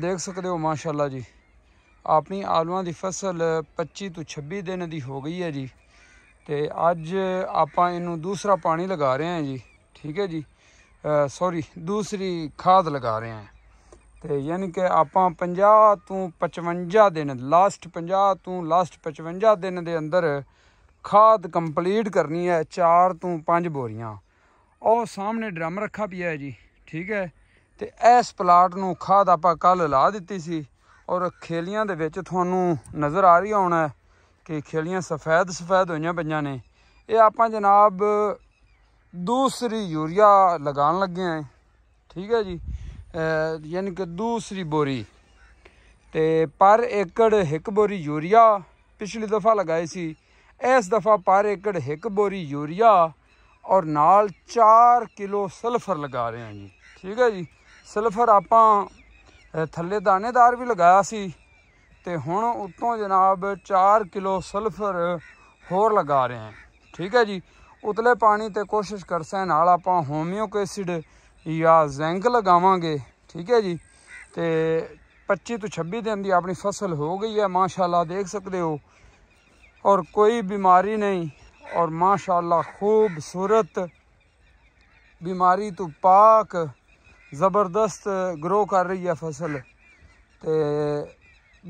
ਦੇਖ ਸਕਦੇ ਹੋ ਮਾਸ਼ਾਅੱਲਾ ਜੀ ਆਪਣੀ ਆਲੂਆਂ ਦੀ ਫਸਲ 25 ਤੋਂ 26 ਦਿਨ ਦੀ ਹੋ ਗਈ ਹੈ ਜੀ ਤੇ ਅੱਜ ਆਪਾਂ ਇਹਨੂੰ ਦੂਸਰਾ ਪਾਣੀ ਲਗਾ ਰਹੇ ਹਾਂ ਜੀ ਠੀਕ ਹੈ ਜੀ ਸੌਰੀ ਦੂਸਰੀ ਖਾਦ ਲਗਾ ਰਹੇ ਹਾਂ ਤੇ ਯਾਨੀ ਕਿ ਆਪਾਂ 50 ਤੋਂ 55 ਦਿਨ ਲਾਸਟ 50 ਤੋਂ ਲਾਸਟ 55 ਦਿਨ ਦੇ ਅੰਦਰ ਖਾਦ ਕੰਪਲੀਟ ਕਰਨੀ ਹੈ 4 ਤੋਂ 5 ਬੋਰੀਆਂ ਉਹ ਸਾਹਮਣੇ ਡਰਮ ਰੱਖਾ ਪਿਆ ਹੈ ਜੀ ਠੀਕ ਹੈ ਤੇ ਇਸ ਪਲਾਟ ਨੂੰ ਖਾਦ ਆਪਾਂ ਕੱਲ ਲਾ ਦਿੱਤੀ ਸੀ ਔਰ ਖੇਲੀਆਂ ਦੇ ਵਿੱਚ ਤੁਹਾਨੂੰ ਨਜ਼ਰ ਆ ਰਹੀ ਹੋਣਾ ਕਿ ਖੇਲੀਆਂ ਸਫੈਦ ਸਫੈਦ ਹੋਈਆਂ ਪਈਆਂ ਨੇ ਇਹ ਆਪਾਂ ਜਨਾਬ ਦੂਸਰੀ ਯੂਰੀਆ ਲਗਾਉਣ ਲੱਗੇ ਆਂ ਠੀਕ ਹੈ ਜੀ ਯਾਨੀ ਕਿ ਦੂਸਰੀ ਬੋਰੀ ਤੇ ਪਰ ਏਕੜ ਇੱਕ ਬੋਰੀ ਯੂਰੀਆ ਪਿਛਲੀ ਦਫਾ ਲਗਾਈ ਸੀ ਇਸ ਦਫਾ ਪਰ ਏਕੜ ਇੱਕ ਬੋਰੀ ਯੂਰੀਆ ਔਰ ਨਾਲ 4 ਕਿਲੋ ਸਲਫਰ ਲਗਾ ਰਹੇ ਆਂ ਜੀ ਠੀਕ ਹੈ ਜੀ ਸਲਫਰ ਆਪਾਂ ਥੱਲੇ ਦਾਣੇਦਾਰ ਵੀ ਲਗਾਇਆ ਸੀ ਤੇ ਹੁਣ ਉਤੋਂ ਜਨਾਬ 4 ਕਿਲੋ ਸਲਫਰ ਹੋਰ ਲਗਾ ਰਹੇ ਹਾਂ ਠੀਕ ਹੈ ਜੀ ਉਤਲੇ ਪਾਣੀ ਤੇ ਕੋਸ਼ਿਸ਼ ਕਰਸਾਂ ਨਾਲ ਆਪਾਂ ਹੋਮਿਓਕੈਸਿਡ ਜਾਂ ਜ਼ੈਂਕ ਲਗਾਵਾਂਗੇ ਠੀਕ ਹੈ ਜੀ ਤੇ 25 ਤੋਂ 26 ਦਿਨ ਦੀ ਆਪਣੀ ਫਸਲ ਹੋ ਗਈ ਹੈ ਮਾਸ਼ਾਅੱਲਾ ਦੇਖ ਸਕਦੇ ਹੋ ਔਰ ਕੋਈ ਬਿਮਾਰੀ ਨਹੀਂ ਔਰ ਮਾਸ਼ਾਅੱਲਾ ਖੂਬਸੂਰਤ ਬਿਮਾਰੀ ਤੋਂ پاک ਜ਼ਬਰਦਸਤ ਗਰੋ ਕਰ ਰਹੀ ਹੈ ਫਸਲ ਤੇ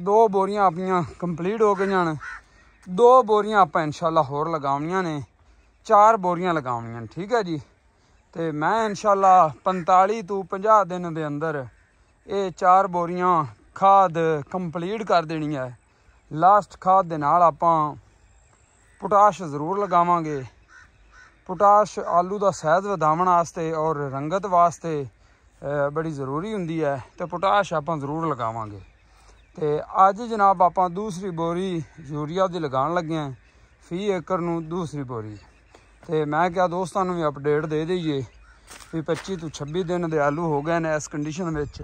ਦੋ ਬੋਰੀਆਂ ਆਪਣੀਆਂ ਕੰਪਲੀਟ ਹੋ ਗਈਆਂ ਨੇ ਦੋ ਬੋਰੀਆਂ ਆਪਾਂ ਇਨਸ਼ਾਅੱਲਾ ਹੋਰ ਲਗਾਉਣੀਆਂ ਨੇ ਚਾਰ ਬੋਰੀਆਂ ਲਗਾਉਣੀਆਂ ਠੀਕ ਹੈ ਜੀ ਤੇ ਮੈਂ ਇਨਸ਼ਾਅੱਲਾ 45 ਤੋਂ 50 ਦਿਨ ਦੇ ਅੰਦਰ ਇਹ ਚਾਰ ਬੋਰੀਆਂ ਖਾਦ ਕੰਪਲੀਟ ਕਰ ਦੇਣੀ ਹੈ ਲਾਸਟ ਖਾਦ ਦੇ ਨਾਲ ਆਪਾਂ ਪੋਟਾਸ਼ ਜ਼ਰੂਰ ਲਗਾਵਾਂਗੇ ਪੋਟਾਸ਼ ਆਲੂ ਦਾ ਸਾਈਜ਼ ਵਧਾਉਣ ਵਾਸਤੇ ਔਰ ਰੰਗਤ ਵਾਸਤੇ ਬੜੀ ਜ਼ਰੂਰੀ ਹੁੰਦੀ ਹੈ ਤੇ ਪੋਟਾਸ਼ ਆਪਾਂ ਜ਼ਰੂਰ ਲਗਾਵਾਂਗੇ ਤੇ ਅੱਜ ਜਨਾਬ ਆਪਾਂ ਦੂਸਰੀ ਬੋਰੀ ਯੂਰੀਆ ਦੀ ਲਗਾਉਣ ਲੱਗੇ ਆਂ ਫੀ ਏਕਰ ਨੂੰ ਦੂਸਰੀ ਬੋਰੀ ਤੇ ਮੈਂ ਕਿਹਾ ਦੋਸਤਾਂ ਨੂੰ ਵੀ ਅਪਡੇਟ ਦੇ ਦਈਏ ਵੀ 25 ਤੋਂ 26 ਦਿਨ ਦੇ ਆਲੂ ਹੋ ਗਏ ਨੇ ਇਸ ਕੰਡੀਸ਼ਨ ਵਿੱਚ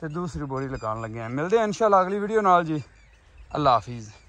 ਤੇ ਦੂਸਰੀ ਬੋਰੀ ਲਗਾਉਣ ਲੱਗੇ ਆਂ ਮਿਲਦੇ ਆਂ ਇਨਸ਼ਾਅੱਲਾ ਅਗਲੀ ਵੀਡੀਓ ਨਾਲ ਜੀ ਅੱਲਾ ਹਾਫਿਜ਼